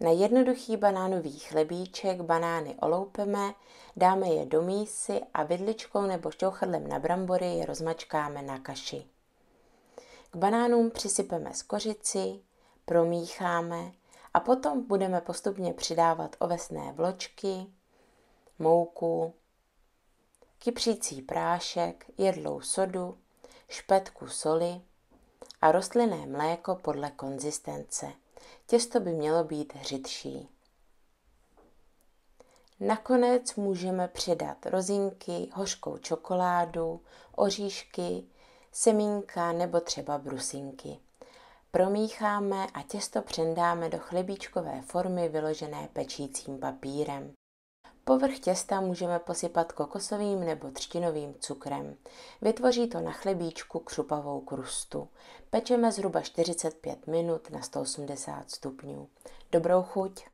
Na jednoduchý banánový chlebíček banány oloupeme, dáme je do mísy a vidličkou nebo šťouchadlem na brambory je rozmačkáme na kaši. K banánům přisypeme skořici, promícháme a potom budeme postupně přidávat ovesné vločky, mouku, kypřící prášek, jedlou sodu, špetku soli a rostlinné mléko podle konzistence. Těsto by mělo být hřitší. Nakonec můžeme přidat rozinky, hořkou čokoládu, oříšky, semínka nebo třeba brusinky. Promícháme a těsto přendáme do chlebíčkové formy vyložené pečícím papírem. Povrch těsta můžeme posypat kokosovým nebo třtinovým cukrem. Vytvoří to na chlebíčku křupavou krustu. Pečeme zhruba 45 minut na 180 stupňů. Dobrou chuť!